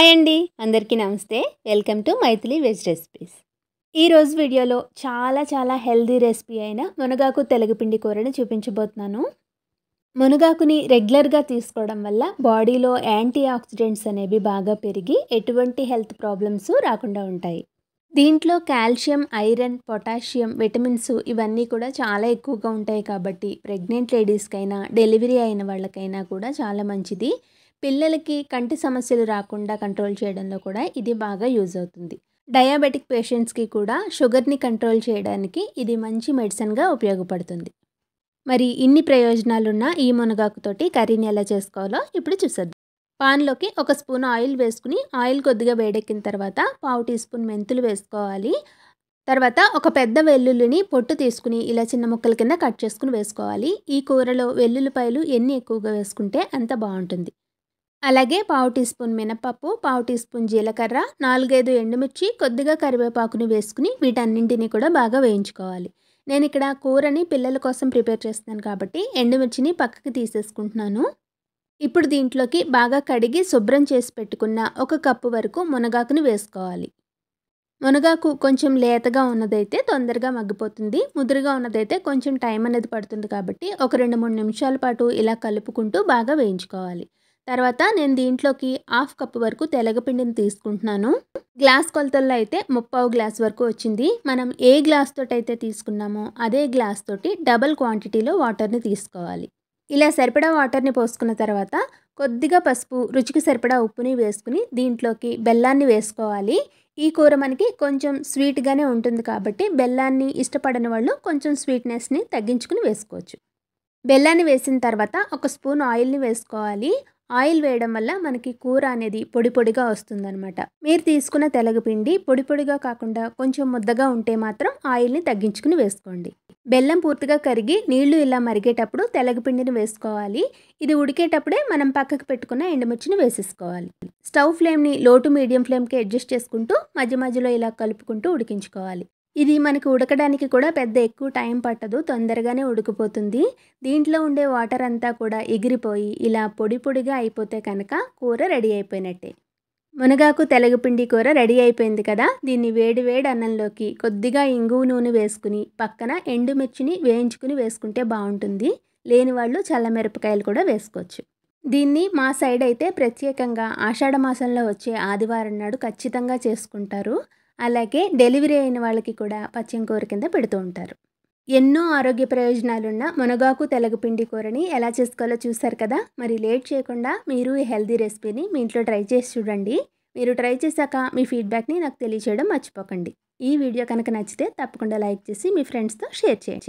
hi అండి అందరికీ నమస్తే welcome to Maithili veg recipes ఈరోజు వీడియోలో చాలా చాలా హెల్దీ రెసిపీ అయిన మునగాకు తెలుగుపిండి కూరని చూపించబోతున్నాను మునగాకుని రెగ్యులర్గా తీసుకోవడం వల్ల బాడీలో యాంటీ ఆక్సిడెంట్స్ అనేవి బాగా పెరిగి ఎటువంటి హెల్త్ ప్రాబ్లమ్స్ రాకుండా ఉంటాయి దీంట్లో కాల్షియం ఐరన్ పొటాషియం విటమిన్స్ ఇవన్నీ కూడా చాలా ఎక్కువగా ఉంటాయి కాబట్టి ప్రెగ్నెంట్ లేడీస్కైనా డెలివరీ అయిన వాళ్ళకైనా కూడా చాలా మంచిది పిల్లలకి కంటి సమస్యలు రాకుండా కంట్రోల్ చేయడంలో కూడా ఇది బాగా యూజ్ అవుతుంది డయాబెటిక్ పేషెంట్స్కి కూడా షుగర్ని కంట్రోల్ చేయడానికి ఇది మంచి మెడిసిన్గా ఉపయోగపడుతుంది మరి ఇన్ని ప్రయోజనాలున్న ఈ మునగాకుతోటి కర్రీని ఎలా చేసుకోవాలో ఇప్పుడు చూసేద్దాం పాన్లోకి ఒక స్పూన్ ఆయిల్ వేసుకుని ఆయిల్ కొద్దిగా వేడెక్కిన తర్వాత పావు టీ స్పూన్ మెంతులు వేసుకోవాలి తర్వాత ఒక పెద్ద వెల్లుల్లిని పొట్టు తీసుకుని ఇలా చిన్న ముక్కల కింద కట్ చేసుకుని వేసుకోవాలి ఈ కూరలో వెల్లుల్లిపాయలు ఎన్ని ఎక్కువగా వేసుకుంటే అంత బాగుంటుంది అలాగే పావు టీ స్పూన్ మినపప్పు పావు టీ స్పూన్ జీలకర్ర నాలుగైదు ఎండుమిర్చి కొద్దిగా కరివేపాకుని వేసుకుని వీటన్నింటిని కూడా బాగా వేయించుకోవాలి నేను ఇక్కడ కూరని పిల్లల కోసం ప్రిపేర్ చేస్తున్నాను కాబట్టి ఎండుమిర్చిని పక్కకి తీసేసుకుంటున్నాను ఇప్పుడు దీంట్లోకి బాగా కడిగి శుభ్రం చేసి పెట్టుకున్న ఒక కప్పు వరకు మునగాకుని వేసుకోవాలి మునగాకు కొంచెం లేతగా ఉన్నదైతే తొందరగా మగ్గిపోతుంది ముదురుగా ఉన్నదైతే కొంచెం టైం అనేది పడుతుంది కాబట్టి ఒక రెండు మూడు నిమిషాల పాటు ఇలా కలుపుకుంటూ బాగా వేయించుకోవాలి తర్వాత నేను దీంట్లోకి హాఫ్ కప్ వరకు తెలగపిండిని తీసుకుంటున్నాను గ్లాస్ కొలతల్లో అయితే ముప్పావు గ్లాస్ వరకు వచ్చింది మనం ఏ గ్లాస్ తోటి అయితే తీసుకున్నామో అదే గ్లాస్ తోటి డబల్ క్వాంటిటీలో వాటర్ని తీసుకోవాలి ఇలా సరిపడా వాటర్ని పోసుకున్న తర్వాత కొద్దిగా పసుపు రుచికి సరిపడా ఉప్పుని వేసుకుని దీంట్లోకి బెల్లాన్ని వేసుకోవాలి ఈ కూర మనకి కొంచెం స్వీట్గానే ఉంటుంది కాబట్టి బెల్లాన్ని ఇష్టపడని వాళ్ళు కొంచెం స్వీట్నెస్ని తగ్గించుకుని వేసుకోవచ్చు బెల్లాన్ని వేసిన తర్వాత ఒక స్పూన్ ఆయిల్ని వేసుకోవాలి ఆయిల్ వేయడం వల్ల మనకి కూర అనేది పొడి పొడిగా వస్తుందనమాట మీరు తీసుకున్న తెలగపిండి పొడి పొడిగా కాకుండా కొంచెం ముద్దగా ఉంటే మాత్రం ఆయిల్ని తగ్గించుకుని వేసుకోండి బెల్లం పూర్తిగా కరిగి నీళ్లు ఇలా మరిగేటప్పుడు తెలగపిండిని వేసుకోవాలి ఇది ఉడికేటప్పుడే మనం పక్కకు పెట్టుకున్న ఎండుమిర్చిని వేసేసుకోవాలి స్టవ్ ఫ్లేమ్ని లో టు మీడియం ఫ్లేమ్కి అడ్జస్ట్ చేసుకుంటూ మధ్య మధ్యలో ఇలా కలుపుకుంటూ ఉడికించుకోవాలి ఇది మనకు ఉడకడానికి కూడా పెద్ద ఎక్కువ టైం పట్టదు తొందరగానే ఉడికిపోతుంది దీంట్లో ఉండే వాటర్ అంతా కూడా ఎగిరిపోయి ఇలా పొడి పొడిగా అయిపోతే కనుక కూర రెడీ అయిపోయినట్టే మునగాకు తెలగపిండి కూర రెడీ అయిపోయింది కదా దీన్ని వేడి వేడి అన్నంలోకి కొద్దిగా ఇంగువ నూనె వేసుకుని పక్కన ఎండుమిర్చిని వేయించుకుని వేసుకుంటే బాగుంటుంది లేని వాళ్ళు చల్లమిరపకాయలు కూడా వేసుకోవచ్చు దీన్ని మా సైడ్ అయితే ప్రత్యేకంగా ఆషాఢ మాసంలో వచ్చే ఆదివారం నాడు ఖచ్చితంగా చేసుకుంటారు అలాగే డెలివరీ అయిన వాళ్ళకి కూడా పచ్చం కూర కింద పెడుతూ ఉంటారు ఎన్నో ఆరోగ్య ప్రయోజనాలున్న మునగాకు తెలగ పిండి కూరని ఎలా చేసుకోవాలో చూసారు కదా మరి లేట్ చేయకుండా మీరు ఈ హెల్దీ రెసిపీని మీ ఇంట్లో ట్రై చేసి చూడండి మీరు ట్రై చేశాక మీ ఫీడ్బ్యాక్ని నాకు తెలియచేయడం మర్చిపోకండి ఈ వీడియో కనుక నచ్చితే తప్పకుండా లైక్ చేసి మీ ఫ్రెండ్స్తో షేర్ చేయండి